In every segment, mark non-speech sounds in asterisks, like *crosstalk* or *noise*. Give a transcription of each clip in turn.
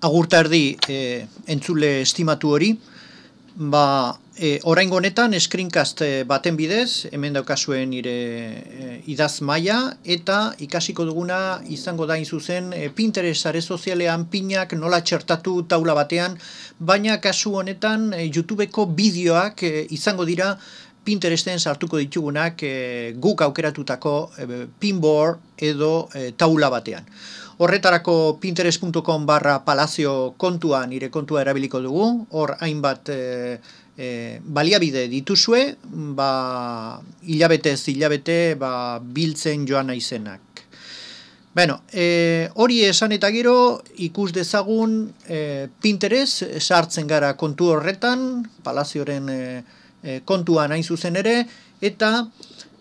agurtardi e, entzule estimatu hori. Ba, e, eh, orain honetan screencast eh, baten bidez, hemen daukazuen ire e, idaz maia, eta ikasiko duguna izango da zuzen e, Pinterest are sozialean pinak nola txertatu taula batean, baina kasu honetan YouTubeko bideoak izango dira Pinteresten sartuko ditugunak e, guk aukeratutako pinboard edo taula batean. Horretarako pinterest.com barra palazio kontua nire kontua erabiliko dugu, hor hainbat e, baliabide dituzue, ba, hilabete ez ba, biltzen joan aizenak. Bueno, e, eh, hori esan eta gero ikus dezagun e, Pinterest sartzen gara kontu horretan, palazioren e, kontuan hain zuzen ere, eta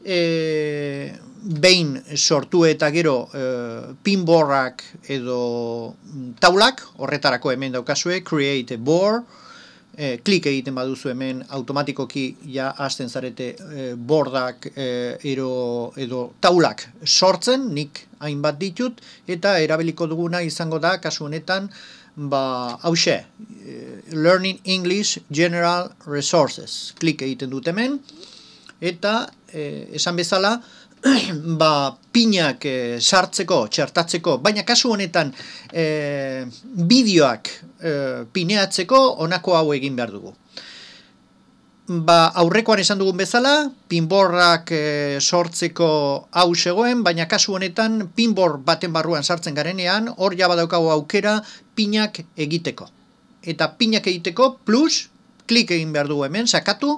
e, behin sortu eta gero eh, pinborrak edo mm, taulak, horretarako hemen daukazue, create a board, eh, klik egiten baduzu hemen automatikoki ja hasten zarete e, bordak edo taulak sortzen, nik hainbat ditut, eta erabiliko duguna izango da, kasu honetan, ba, hause, Learning English General Resources, klik egiten dut hemen, eta esan bezala, *clears throat* ba, pinak eh, sartzeko, txertatzeko, baina kasu honetan e, bideoak eh, pineatzeko onako hau egin behar dugu. Ba, aurrekoan esan dugun bezala, pinborrak sortzeko hau zegoen, baina kasu honetan pinbor baten barruan sartzen garenean, hor jabadaukago aukera pinak egiteko. Eta pinak egiteko plus, klik egin behar dugu hemen, sakatu,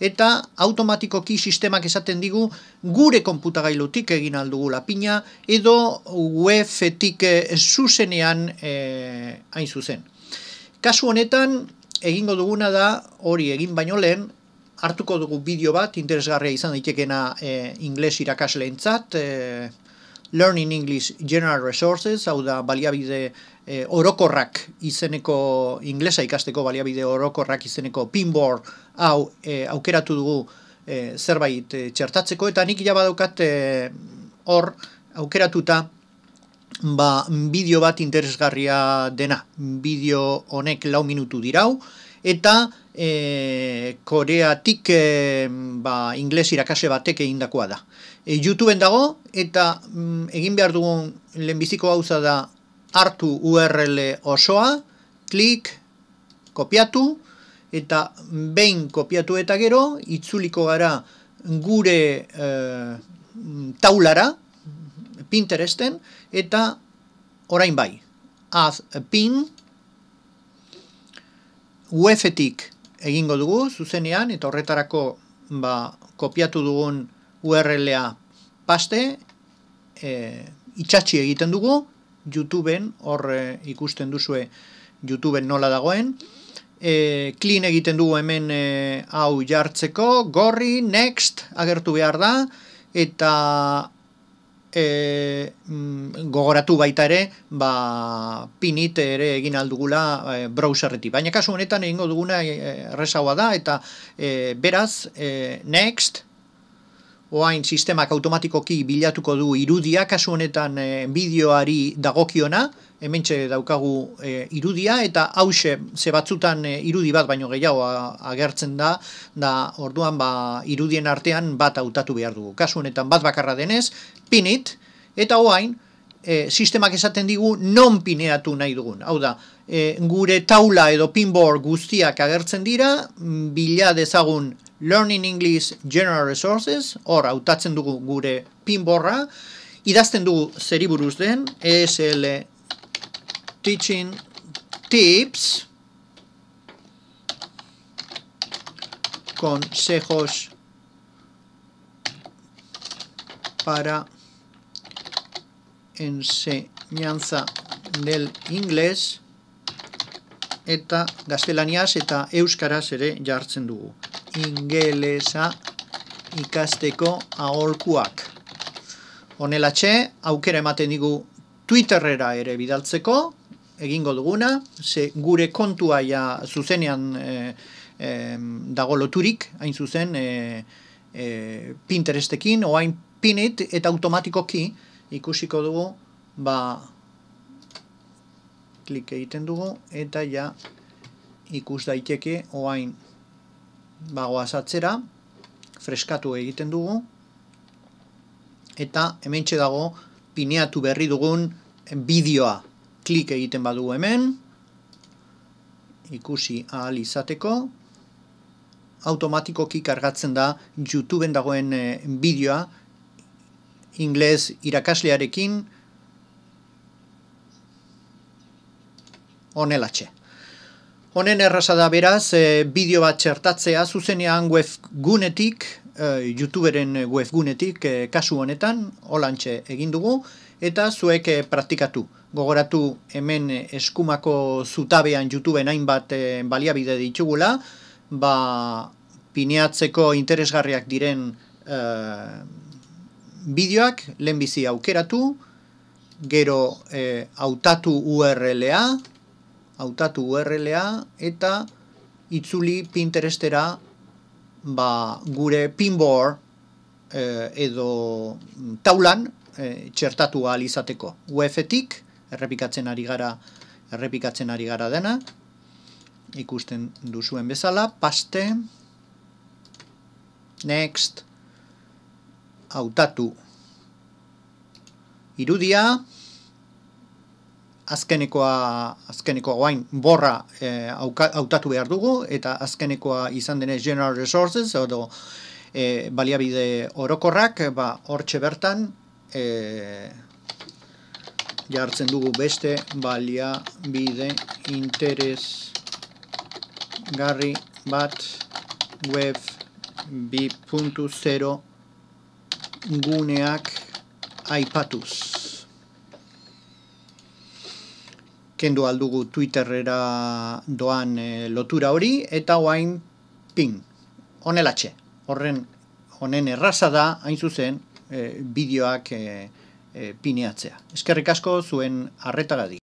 eta automatikoki sistemak esaten digu gure konputagailutik egin aldugu lapina edo UEFetik eh, zuzenean e, hain zuzen. Kasu honetan, egingo duguna da hori egin baino lehen, hartuko dugu bideo bat, interesgarria izan daitekena e, eh, ingles irakasleentzat, e, Learning English General Resources, hau da baliabide e, orokorrak izeneko inglesa ikasteko baliabide orokorrak izeneko pinboard hau e, aukeratu dugu e, zerbait txertatzeko, eta nik ja badaukat hor aukeratuta ba, bideo bat interesgarria dena. Bideo honek lau minutu dirau, eta e, koreatik e, ba, ingles irakase batek egin da. E, Youtubeen dago, eta mm, egin behar dugun lehenbiziko gauza da hartu url osoa, klik, kopiatu, eta behin kopiatu eta gero, itzuliko gara gure e, taulara, pinteresten, eta orain bai, az pin, uf egingo dugu, zuzenean, eta horretarako ba, kopiatu dugun URL-a paste, e, eh, itxatxi egiten dugu, YouTube-en, hor eh, ikusten duzue youtube nola dagoen, e, clean egiten dugu hemen hau jartzeko, gorri, next, agertu behar da, eta e, mm, gogoratu baita ere, ba, pinit ere egin aldugula e, browserreti. Baina kasu honetan egingo duguna e, erresaua da, eta e, beraz, e, next, oain sistemak automatikoki bilatuko du irudia, kasu honetan bideoari dagokiona, hementxe daukagu eh, irudia eta hause ze batzutan eh, irudi bat baino gehiago agertzen da da orduan ba, irudien artean bat hautatu behar dugu. Kasu honetan bat bakarra denez, pinit eta oain eh, sistemak esaten digu non pineatu nahi dugun. Hau da, gure taula edo pinbor guztiak agertzen dira, mm, bila dezagun Learning English General Resources, hor hautatzen dugu gure pinborra, idazten dugu zeriburuz den, ESL teaching tips consejos para enseñanza del inglés eta gaztelaniaz eta euskaraz ere jartzen dugu ingelesa ikasteko aholkuak honelatxe aukera ematen digu twitterrera ere bidaltzeko egingo duguna, ze gure kontua ja zuzenean e, dago loturik, hain zuzen e, e, Pinterestekin, oain pinit eta automatikoki ikusiko dugu, ba, klik egiten dugu, eta ja ikus daiteke oain bagoaz atzera, freskatu egiten dugu, eta hementxe dago pineatu berri dugun bideoa klik egiten badu hemen, ikusi ahal izateko, automatikoki kargatzen da YouTubeen dagoen eh, bideoa, inglez irakaslearekin, onelatxe. Honen errazada beraz, eh, bideo bat txertatzea zuzenean web gunetik, e, youtuberen webgunetik e, kasu honetan olantxe egin dugu eta zuek e, praktikatu. Gogoratu hemen eskumako zutabean youtube hainbat e, baliabide ditugula, ba pineatzeko interesgarriak diren bideoak lehenbizi aukeratu, gero hautatu autatu URLa, autatu URLa eta itzuli Pinterestera ba, gure pinboard eh, edo taulan e, txertatu ahal izateko. UEFetik, errepikatzen ari gara, errepikatzen ari gara dena, ikusten duzuen bezala, paste, next, hautatu, irudia, azkenekoa azkenekoa guain borra e, eh, autatu behar dugu eta azkenekoa izan denez general resources edo e, baliabide orokorrak ba hortxe bertan e, jartzen dugu beste balia bide interes garri bat web 2.0 guneak aipatuz. kendu aldugu Twitterera doan eh, lotura hori, eta oain, ping, onelatxe. Horren, honen erraza da, hain zuzen, eh, bideoak e, pineatzea. Eskerrik asko zuen arretagadi.